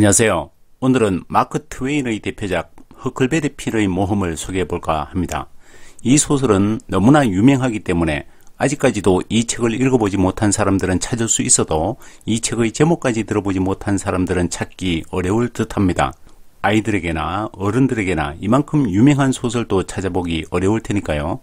안녕하세요. 오늘은 마크 트웨인의 대표작 허클베리필의 모험을 소개해 볼까 합니다. 이 소설은 너무나 유명하기 때문에 아직까지도 이 책을 읽어보지 못한 사람들은 찾을 수 있어도 이 책의 제목까지 들어보지 못한 사람들은 찾기 어려울 듯 합니다. 아이들에게나 어른들에게나 이만큼 유명한 소설도 찾아보기 어려울 테니까요.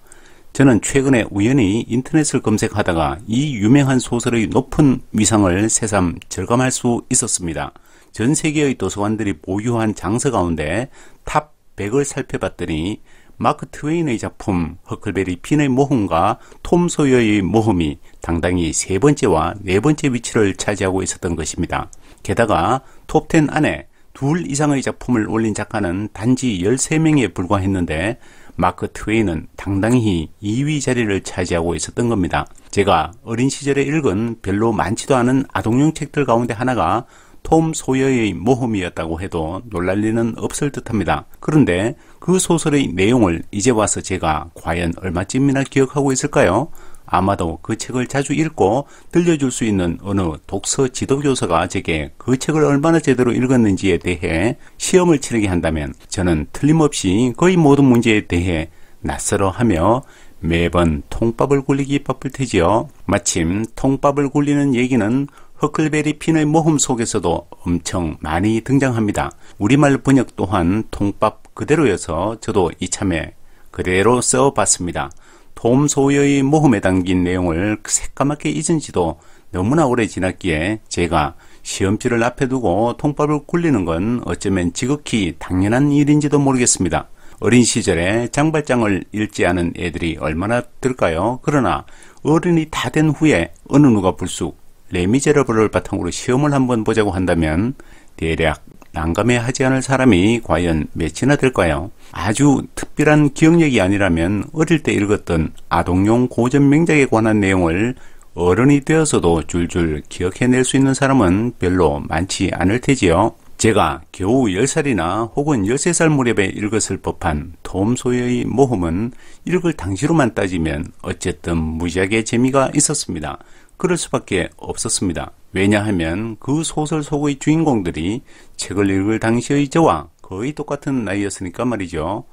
저는 최근에 우연히 인터넷을 검색하다가 이 유명한 소설의 높은 위상을 새삼 절감할 수 있었습니다. 전 세계의 도서관들이 보유한 장서 가운데 탑 100을 살펴봤더니 마크 트웨인의 작품 허클베리 핀의 모험과 톰 소여의 모험이 당당히 세 번째와 네 번째 위치를 차지하고 있었던 것입니다. 게다가 톱 10 안에 둘 이상의 작품을 올린 작가는 단지 13명에 불과했는데 마크 트웨인은 당당히 2위 자리를 차지하고 있었던 겁니다. 제가 어린 시절에 읽은 별로 많지도 않은 아동용 책들 가운데 하나가 톰 소여의 모험이었다고 해도 놀랄 리는 없을 듯합니다. 그런데 그 소설의 내용을 이제 와서 제가 과연 얼마쯤이나 기억하고 있을까요? 아마도 그 책을 자주 읽고 들려줄 수 있는 어느 독서 지도교사가 제게 그 책을 얼마나 제대로 읽었는지에 대해 시험을 치르게 한다면 저는 틀림없이 거의 모든 문제에 대해 낯설어 하며 매번 통밥을 굴리기 바쁠 테지요. 마침 통밥을 굴리는 얘기는 허클베리 핀의 모험 속에서도 엄청 많이 등장합니다. 우리말 번역 또한 통밥 그대로여서 저도 이참에 그대로 써봤습니다. 톰 소여의 모험에 담긴 내용을 새까맣게 잊은 지도 너무나 오래 지났기에 제가 시험지를 앞에 두고 통밥을 굴리는 건 어쩌면 지극히 당연한 일인지도 모르겠습니다. 어린 시절에 장발장을 읽지 않은 애들이 얼마나 들까요? 그러나 어른이 다 된 후에 어느 누가 불쑥 레미제러블을 바탕으로 시험을 한번 보자고 한다면 대략 난감해 하지 않을 사람이 과연 몇이나 될까요? 아주 특별한 기억력이 아니라면 어릴 때 읽었던 아동용 고전 명작에 관한 내용을 어른이 되어서도 줄줄 기억해낼 수 있는 사람은 별로 많지 않을 테지요. 제가 겨우 10살이나 혹은 13살 무렵에 읽었을 법한 톰 소여의 모험은 읽을 당시로만 따지면 어쨌든 무지하게 재미가 있었습니다. 그럴 수밖에 없었습니다. 왜냐하면 그 소설 속의 주인공들이 책을 읽을 당시의 저와 거의 똑같은 나이였으니까 말이죠.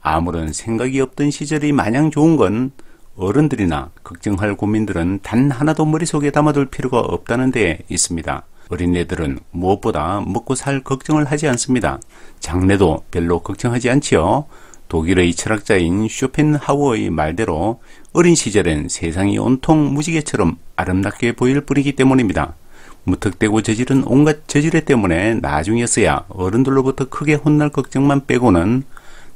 아무런 생각이 없던 시절이 마냥 좋은 건 어른들이나 걱정할 고민들은 단 하나도 머릿속에 담아둘 필요가 없다는 데에 있습니다. 어린애들은 무엇보다 먹고 살 걱정을 하지 않습니다. 장래도 별로 걱정하지 않지요. 독일의 철학자인 쇼펜하워의 말대로 어린 시절엔 세상이 온통 무지개처럼 아름답게 보일 뿐이기 때문입니다. 무턱대고 저지른 온갖 저지레 때문에 나중에서야 어른들로부터 크게 혼날 걱정만 빼고는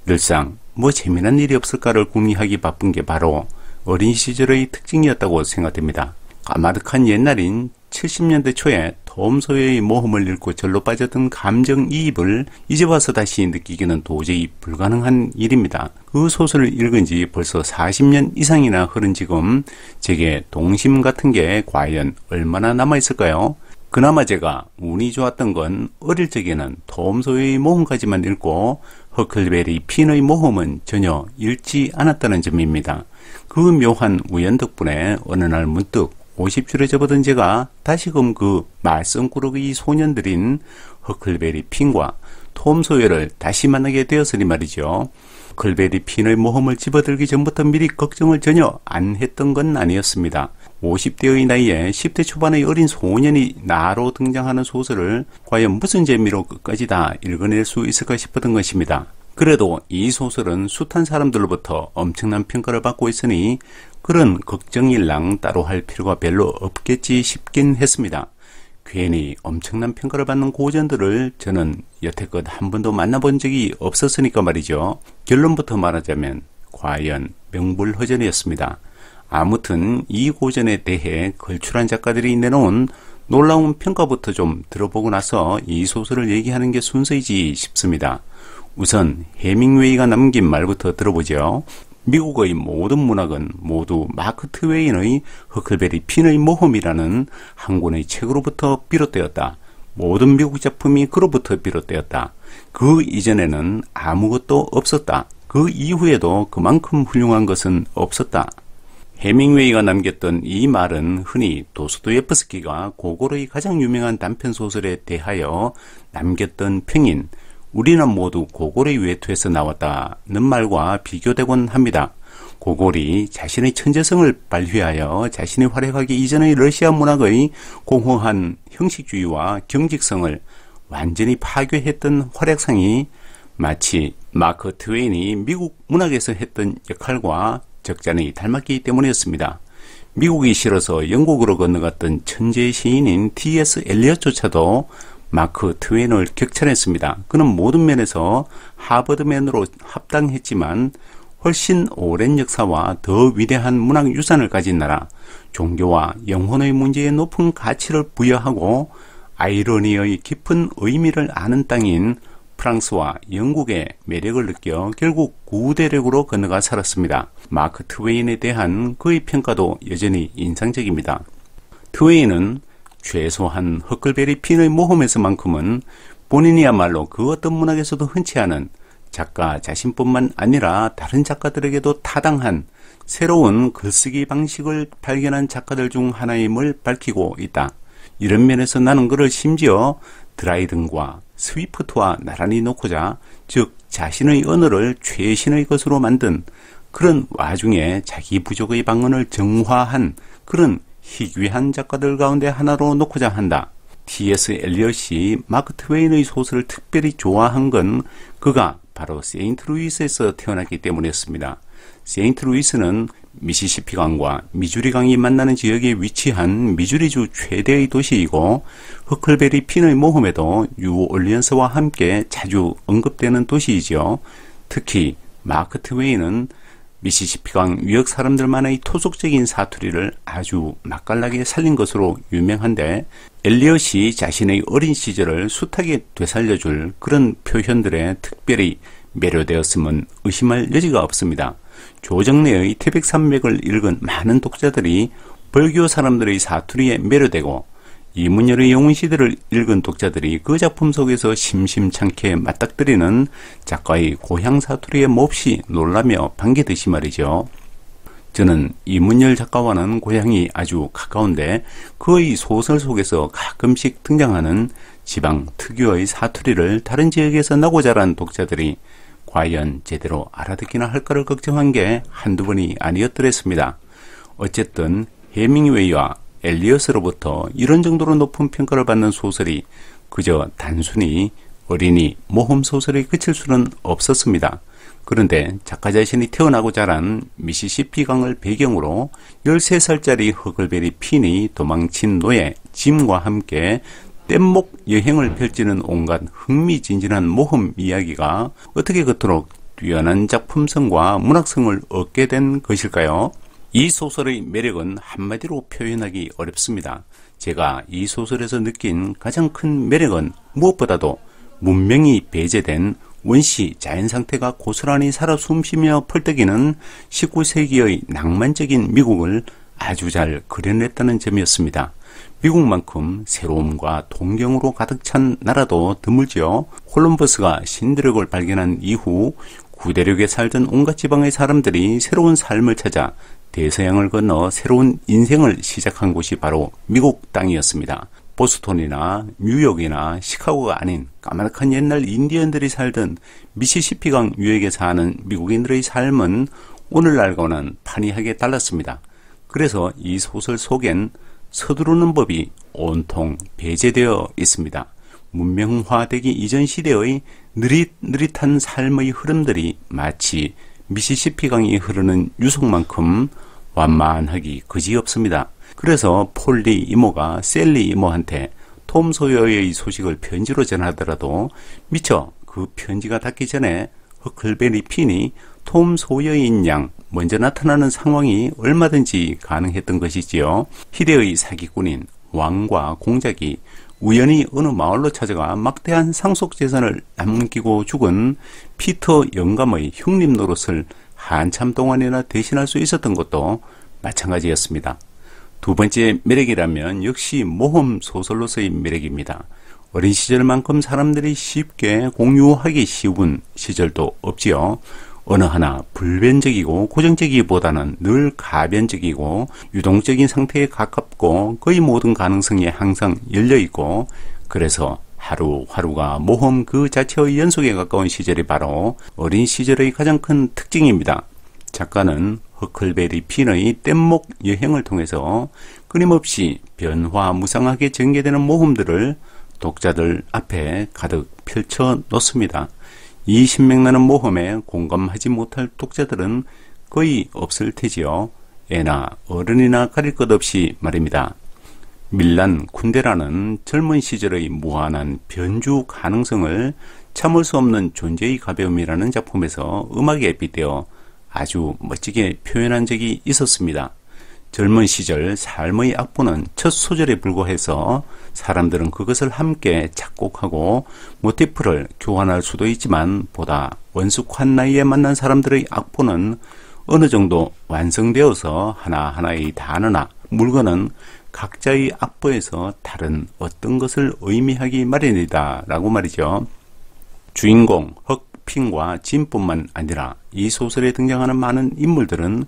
늘상 뭐 재미난 일이 없을까를 궁리하기 바쁜 게 바로 어린 시절의 특징이었다고 생각됩니다. 아마득한 옛날인 70년대 초에 톰소의 모험을 읽고 절로 빠졌던 감정이입을 이제 와서 다시 느끼기는 도저히 불가능한 일입니다. 그 소설을 읽은 지 벌써 40년 이상이나 흐른 지금 제게 동심 같은 게 과연 얼마나 남아있을까요? 그나마 제가 운이 좋았던 건 어릴 적에는 톰소의 모험까지만 읽고 허클베리 핀의 모험은 전혀 읽지 않았다는 점입니다. 그 묘한 우연 덕분에 어느 날 문득 50줄에 접어든 제가 다시금 그 말썽꾸러기 소년들인 허클베리 핀과 톰 소웨를 다시 만나게 되었으니 말이죠. 허클베리 핀의 모험을 집어들기 전부터 미리 걱정을 전혀 안 했던 건 아니었습니다. 50대의 나이에 10대 초반의 어린 소년이 나로 등장하는 소설을 과연 무슨 재미로 끝까지 다 읽어낼 수 있을까 싶었던 것입니다. 그래도 이 소설은 숱한 사람들로부터 엄청난 평가를 받고 있으니 그런 걱정일랑 따로 할 필요가 별로 없겠지 싶긴 했습니다. 괜히 엄청난 평가를 받는 고전들을 저는 여태껏 한 번도 만나본 적이 없었으니까 말이죠. 결론부터 말하자면 과연 명불허전이었습니다. 아무튼 이 고전에 대해 걸출한 작가들이 내놓은 놀라운 평가부터 좀 들어보고 나서 이 소설을 얘기하는 게 순서이지 싶습니다. 우선 해밍웨이가 남긴 말부터 들어보죠. 미국의 모든 문학은 모두 마크 트웨인의 허클베리 핀의 모험이라는 한 권의 책으로부터 비롯되었다. 모든 미국 작품이 그로부터 비롯되었다. 그 이전에는 아무것도 없었다. 그 이후에도 그만큼 훌륭한 것은 없었다. 헤밍웨이가 남겼던 이 말은 흔히 도스토예프스키가 고골의 가장 유명한 단편 소설에 대하여 남겼던 평인, 우리는 모두 고골의 외투에서 나왔다는 말과 비교되곤 합니다. 고골이 자신의 천재성을 발휘하여 자신이 활약하기 이전의 러시아 문학의 공허한 형식주의와 경직성을 완전히 파괴했던 활약상이 마치 마크 트웨인이 미국 문학에서 했던 역할과 적잖이 닮았기 때문이었습니다. 미국이 싫어서 영국으로 건너갔던 천재 시인인 T.S. 엘리엇조차도 마크 트웨인을 격찬했습니다. 그는 모든 면에서 하버드맨으로 합당했지만 훨씬 오랜 역사와 더 위대한 문학 유산을 가진 나라, 종교와 영혼의 문제에 높은 가치를 부여하고 아이러니의 깊은 의미를 아는 땅인 프랑스와 영국의 매력을 느껴 결국 구대륙으로 건너가 살았습니다. 마크 트웨인에 대한 그의 평가도 여전히 인상적입니다. 트웨인은 최소한 허클베리 핀의 모험에서만큼은 본인이야말로 그 어떤 문학에서도 흔치 않은 작가 자신뿐만 아니라 다른 작가들에게도 타당한 새로운 글쓰기 방식을 발견한 작가들 중 하나임을 밝히고 있다. 이런 면에서 나는 그를 심지어 드라이든과 스위프트와 나란히 놓고자 즉 자신의 언어를 최신의 것으로 만든 그런 와중에 자기 부족의 방언을 정화한 그런 희귀한 작가들 가운데 하나로 놓고자 한다. T.S. 엘리엇이 마크 트웨인의 소설을 특별히 좋아한 건 그가 바로 세인트 루이스에서 태어났기 때문이었습니다. 세인트 루이스는 미시시피 강과 미주리 강이 만나는 지역에 위치한 미주리주 최대의 도시이고 허클베리 핀의 모험에도 뉴올리언스와 함께 자주 언급되는 도시이지요. 특히 마크 트웨인은 미시시피강 유역 사람들만의 토속적인 사투리를 아주 맛깔나게 살린 것으로 유명한데 엘리엇이 자신의 어린 시절을 숱하게 되살려줄 그런 표현들에 특별히 매료되었음은 의심할 여지가 없습니다. 조정래의 태백산맥을 읽은 많은 독자들이 벌교 사람들의 사투리에 매료되고 이문열의 영웅시대를 읽은 독자들이 그 작품 속에서 심심찮게 맞닥뜨리는 작가의 고향 사투리에 몹시 놀라며 반기듯이 말이죠. 저는 이문열 작가와는 고향이 아주 가까운데 그의 소설 속에서 가끔씩 등장하는 지방 특유의 사투리를 다른 지역에서 나고 자란 독자들이 과연 제대로 알아듣기나 할까를 걱정한 게 한두 번이 아니었더랬습니다. 어쨌든 해밍웨이와 엘리엇으로부터 이런 정도로 높은 평가를 받는 소설이 그저 단순히 어린이 모험 소설에 그칠 수는 없었습니다. 그런데 작가 자신이 태어나고 자란 미시시피 강을 배경으로 13살짜리 허글베리 핀이 도망친 노예 짐과 함께 뗏목 여행을 펼치는 온갖 흥미진진한 모험 이야기가 어떻게 그토록 뛰어난 작품성과 문학성을 얻게 된 것일까요? 이 소설의 매력은 한마디로 표현하기 어렵습니다. 제가 이 소설에서 느낀 가장 큰 매력은 무엇보다도 문명이 배제된 원시 자연 상태가 고스란히 살아 숨쉬며 펄떡이는 19세기의 낭만적인 미국을 아주 잘 그려냈다는 점이었습니다. 미국만큼 새로움과 동경으로 가득 찬 나라도 드물지요. 콜럼버스가 신드력을 발견한 이후 구대륙에 살던 온갖 지방의 사람들이 새로운 삶을 찾아 대서양을 건너 새로운 인생을 시작한 곳이 바로 미국 땅이었습니다. 보스톤이나 뉴욕이나 시카고가 아닌 까마득한 옛날 인디언들이 살던 미시시피강 유역에 사는 미국인들의 삶은 오늘날과는 판이하게 달랐습니다. 그래서 이 소설 속엔 서두르는 법이 온통 배제되어 있습니다. 문명화되기 이전 시대의 느릿느릿한 삶의 흐름들이 마치 미시시피강이 흐르는 유속만큼 완만하기 그지없습니다. 그래서 폴리 이모가 셀리 이모한테 톰 소여의 소식을 편지로 전하더라도 미처 그 편지가 닿기 전에 허클베리 핀이 톰 소여인 양 먼저 나타나는 상황이 얼마든지 가능했던 것이지요. 희대의 사기꾼인 왕과 공작이 우연히 어느 마을로 찾아가 막대한 상속 재산을 남기고 죽은 피터 영감의 형님 노릇을 한참 동안이나 대신할 수 있었던 것도 마찬가지였습니다. 두 번째 매력이라면 역시 모험 소설로서의 매력입니다. 어린 시절만큼 사람들이 쉽게 공유하기 쉬운 시절도 없지요. 어느 하나 불변적이고 고정적이기보다는 늘 가변적이고 유동적인 상태에 가깝고 거의 모든 가능성이 항상 열려 있고 그래서 하루하루가 모험 그 자체의 연속에 가까운 시절이 바로 어린 시절의 가장 큰 특징입니다. 작가는 허클베리 핀의 뗏목 여행을 통해서 끊임없이 변화 무상하게 전개되는 모험들을 독자들 앞에 가득 펼쳐 놓습니다. 이 신명나는 모험에 공감하지 못할 독자들은 거의 없을 테지요. 애나 어른이나 가릴 것 없이 말입니다. 밀란 쿤데라는 젊은 시절의 무한한 변주 가능성을 참을 수 없는 존재의 가벼움이라는 작품에서 음악에 빗대어 아주 멋지게 표현한 적이 있었습니다. 젊은 시절 삶의 악보는 첫 소절에 불과해서 사람들은 그것을 함께 작곡하고 모티프를 교환할 수도 있지만 보다 원숙한 나이에 만난 사람들의 악보는 어느 정도 완성되어서 하나하나의 단어나 물건은 각자의 악보에서 다른 어떤 것을 의미하기 마련이다 라고 말이죠. 주인공 흑핑과 진뿐만 아니라 이 소설에 등장하는 많은 인물들은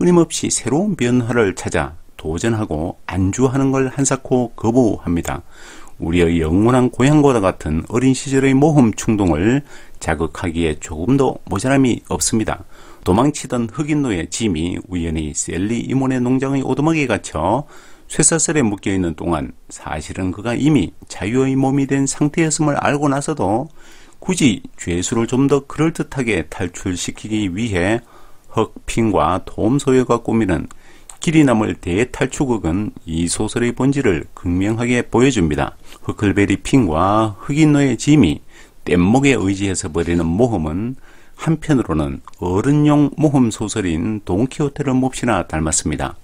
끊임없이 새로운 변화를 찾아 도전하고 안주하는 걸 한사코 거부합니다. 우리의 영원한 고향과 같은 어린 시절의 모험 충동을 자극하기에 조금도 모자람이 없습니다. 도망치던 흑인노예 짐이 우연히 셀리 이몬의 농장의 오두막에 갇혀 쇠사슬에 묶여있는 동안 사실은 그가 이미 자유의 몸이 된 상태였음을 알고 나서도 굳이 죄수를 좀 더 그럴듯하게 탈출시키기 위해 흑핑과 돔소여가 꾸미는 길이 남을 대탈출극은 이 소설의 본질을 극명하게 보여줍니다. 흑클베리 핑과 흑인노의 짐이 뗏목에 의지해서 벌이는 모험은 한편으로는 어른용 모험 소설인 돈키호테를 몹시나 닮았습니다.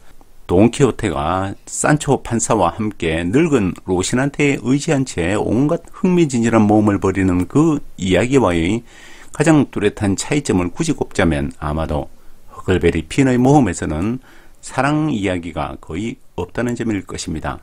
돈키호테가 산초 판사와 함께 늙은 로신한테 의지한 채 온갖 흥미진진한 모험을 벌이는 그 이야기와의 가장 뚜렷한 차이점을 굳이 꼽자면 아마도 허클베리 핀의 모험에서는 사랑 이야기가 거의 없다는 점일 것입니다.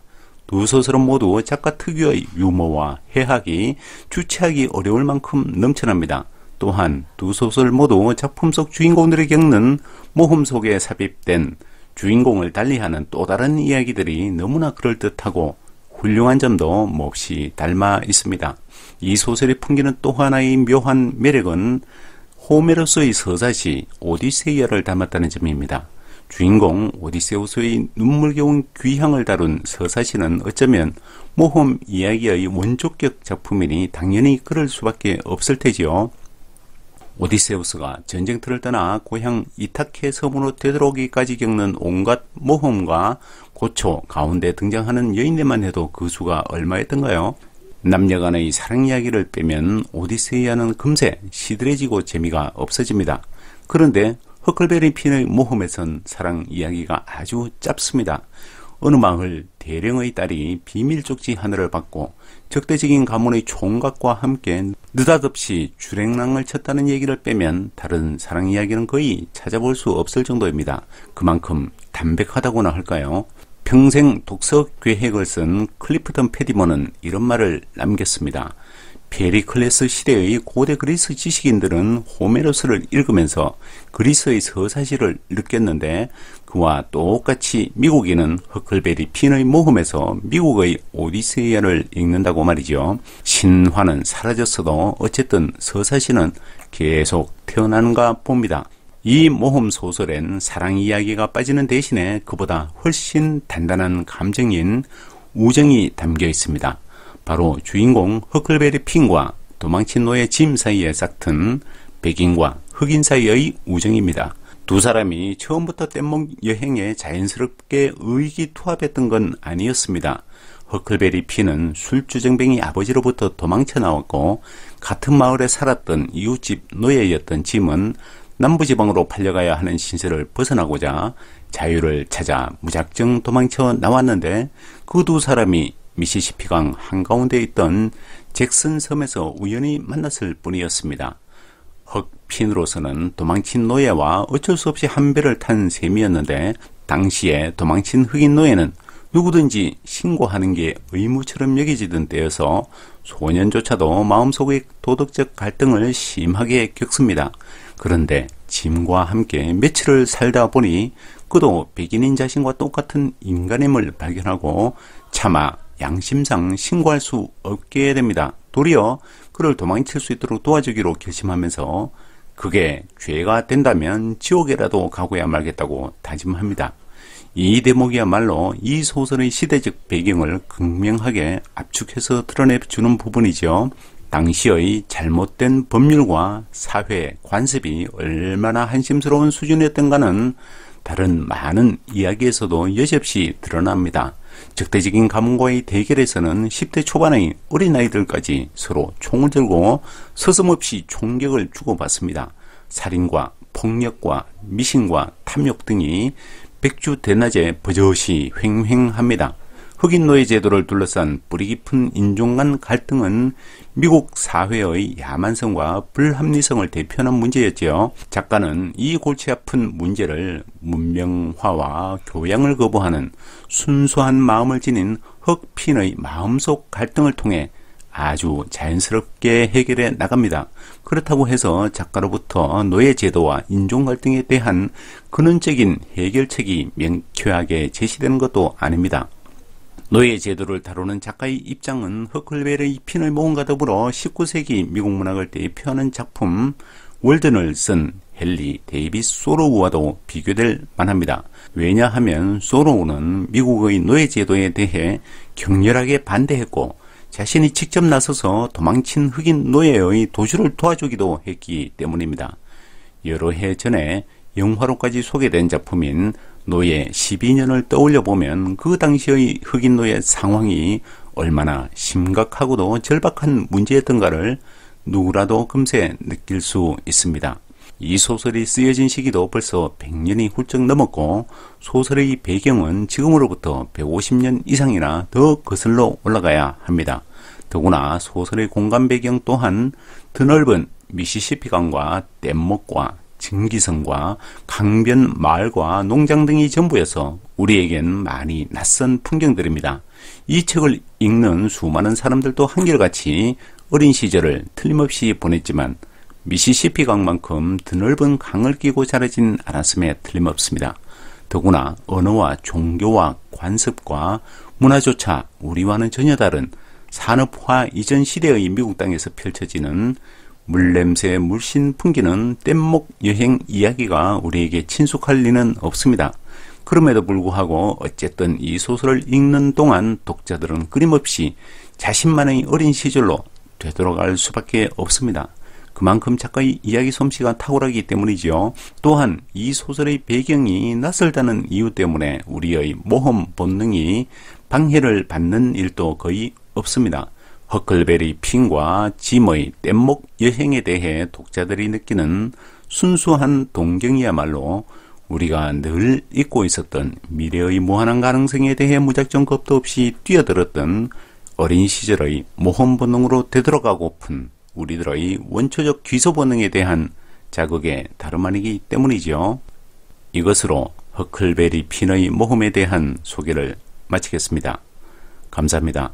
두 소설은 모두 작가 특유의 유머와 해학이 주체하기 어려울 만큼 넘쳐납니다. 또한 두 소설 모두 작품 속 주인공들이 겪는 모험 속에 삽입된 주인공을 달리하는 또 다른 이야기들이 너무나 그럴듯하고 훌륭한 점도 몹시 닮아 있습니다. 이 소설이 풍기는 또 하나의 묘한 매력은 호메로스의 서사시 오디세이아를 담았다는 점입니다. 주인공 오디세우스의 눈물겨운 귀향을 다룬 서사시는 어쩌면 모험 이야기의 원조격 작품이니 당연히 그럴 수밖에 없을 테지요. 오디세우스가 전쟁터를 떠나 고향 이타케 섬으로 되돌아오기까지 겪는 온갖 모험과 고초 가운데 등장하는 여인들만 해도 그 수가 얼마였던가요? 남녀간의 사랑 이야기를 빼면 오디세이아는 금세 시들해지고 재미가 없어집니다. 그런데 허클베리 핀의 모험에선 사랑 이야기가 아주 짧습니다. 어느 마을 대령의 딸이 비밀 쪽지 하나를 받고 적대적인 가문의 총각과 함께 느닷없이 주랭랑을 쳤다는 얘기를 빼면 다른 사랑 이야기는 거의 찾아볼 수 없을 정도입니다. 그만큼 담백하다고나 할까요? 평생 독서 계획을 쓴 클리프턴 페디먼는 이런 말을 남겼습니다. 페리클레스 시대의 고대 그리스 지식인들은 호메로스를 읽으면서 그리스의 서사시를 느꼈는데 그와 똑같이 미국인은 허클베리 핀의 모험에서 미국의 오디세이아를 읽는다고 말이죠. 신화는 사라졌어도 어쨌든 서사시는 계속 태어나는가 봅니다. 이 모험 소설엔 사랑 이야기가 빠지는 대신에 그보다 훨씬 단단한 감정인 우정이 담겨 있습니다. 바로 주인공 허클베리 핀과 도망친 노예 짐 사이에 싹튼 백인과 흑인 사이의 우정입니다. 두 사람이 처음부터 뗏목 여행에 자연스럽게 의기투합했던 건 아니었습니다. 허클베리 피는 술주정뱅이 아버지로부터 도망쳐 나왔고 같은 마을에 살았던 이웃집 노예였던 짐은 남부지방으로 팔려가야 하는 신세를 벗어나고자 자유를 찾아 무작정 도망쳐 나왔는데 그 두 사람이 미시시피강 한가운데 있던 잭슨 섬에서 우연히 만났을 뿐이었습니다. 흑핀으로서는 도망친 노예와 어쩔 수 없이 한 배를 탄 셈이었는데 당시에 도망친 흑인 노예는 누구든지 신고하는 게 의무처럼 여겨지던 때여서 소년조차도 마음속의 도덕적 갈등을 심하게 겪습니다. 그런데 짐과 함께 며칠을 살다 보니 그도 백인인 자신과 똑같은 인간임을 발견하고 차마 양심상 신고할 수 없게 됩니다. 도리어 그를 도망칠 수 있도록 도와주기로 결심하면서 그게 죄가 된다면 지옥에라도 가고야 말겠다고 다짐합니다. 이 대목이야말로 이 소설의 시대적 배경을 극명하게 압축해서 드러내주는 부분이죠. 당시의 잘못된 법률과 사회 관습이 얼마나 한심스러운 수준이었던가는 다른 많은 이야기에서도 여지없이 드러납니다. 적대적인 가문과의 대결에서는 10대 초반의 어린아이들까지 서로 총을 들고 서슴없이 총격을 주고받습니다. 살인과 폭력과 미신과 탐욕 등이 백주 대낮에 버젓이 횡횡합니다. 흑인 노예 제도를 둘러싼 뿌리 깊은 인종 간 갈등은 미국 사회의 야만성과 불합리성을 대표하는 문제였지요. 작가는 이 골치 아픈 문제를 문명화와 교양을 거부하는 순수한 마음을 지닌 흑핀의 마음속 갈등을 통해 아주 자연스럽게 해결해 나갑니다. 그렇다고 해서 작가로부터 노예 제도와 인종 갈등에 대한 근원적인 해결책이 명쾌하게 제시되는 것도 아닙니다. 노예 제도를 다루는 작가의 입장은 허클베리의 핀을 모은가 더불어 19세기 미국 문학을 대표하는 작품 월든을 쓴 헨리 데이비스 소로우와도 비교될 만합니다. 왜냐하면 소로우는 미국의 노예 제도에 대해 격렬하게 반대했고 자신이 직접 나서서 도망친 흑인 노예의 도시를 도와주기도 했기 때문입니다. 여러 해 전에 영화로까지 소개된 작품인 노예 12년을 떠올려 보면 그 당시의 흑인 노예 상황이 얼마나 심각하고도 절박한 문제였던가를 누구라도 금세 느낄 수 있습니다. 이 소설이 쓰여진 시기도 벌써 100년이 훌쩍 넘었고 소설의 배경은 지금으로부터 150년 이상이나 더 거슬러 올라가야 합니다. 더구나 소설의 공간 배경 또한 드넓은 미시시피강과 뗏목과 증기성과 강변 마을과 농장 등이 전부여서 우리에겐 많이 낯선 풍경들입니다. 이 책을 읽는 수많은 사람들도 한결같이 어린 시절을 틀림없이 보냈지만 미시시피 강만큼 드넓은 강을 끼고 자라진 않았음에 틀림없습니다. 더구나 언어와 종교와 관습과 문화조차 우리와는 전혀 다른 산업화 이전 시대의 미국 땅에서 펼쳐지는 물냄새 물씬 풍기는 뗏목 여행 이야기가 우리에게 친숙할 리는 없습니다. 그럼에도 불구하고 어쨌든 이 소설을 읽는 동안 독자들은 끊임없이 자신만의 어린 시절로 되돌아갈 수밖에 없습니다. 그만큼 작가의 이야기 솜씨가 탁월하기 때문이지요. 또한 이 소설의 배경이 낯설다는 이유 때문에 우리의 모험 본능이 방해를 받는 일도 거의 없습니다. 허클베리 핀과 짐의 뗏목 여행에 대해 독자들이 느끼는 순수한 동경이야말로 우리가 늘 잊고 있었던 미래의 무한한 가능성에 대해 무작정 겁도 없이 뛰어들었던 어린 시절의 모험 본능으로 되돌아가고픈 우리들의 원초적 귀소 본능에 대한 자극의 다름 아니기 때문이죠 이것으로 허클베리 핀의 모험에 대한 소개를 마치겠습니다. 감사합니다.